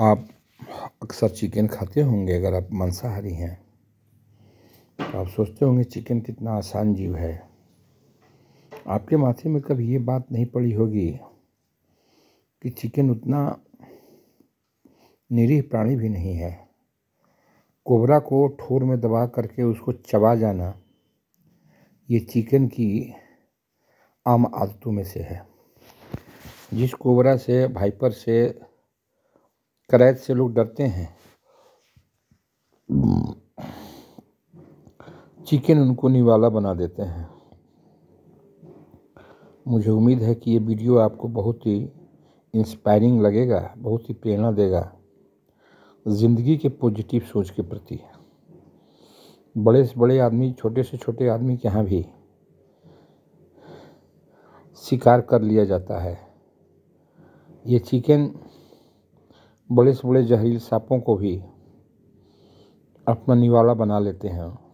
आप अक्सर चिकन खाते होंगे अगर आप मांसाहारी हैं तो आप सोचते होंगे चिकन कितना आसान जीव है आपके माथे में कभी ये बात नहीं पड़ी होगी कि चिकन उतना निरीह प्राणी भी नहीं है कोबरा को ठोर में दबा करके उसको चबा जाना ये चिकन की आम आदतों में से है जिस कोबरा से भाइपर से करैत से लोग डरते हैं चिकन उनको निवाला बना देते हैं मुझे उम्मीद है कि ये वीडियो आपको बहुत ही इंस्पायरिंग लगेगा बहुत ही प्रेरणा देगा ज़िंदगी के पॉजिटिव सोच के प्रति बड़े से बड़े आदमी छोटे से छोटे आदमी के यहाँ भी शिकार कर लिया जाता है ये चिकन बड़े से बड़े जहरील सांपों को भी अपना निवाला बना लेते हैं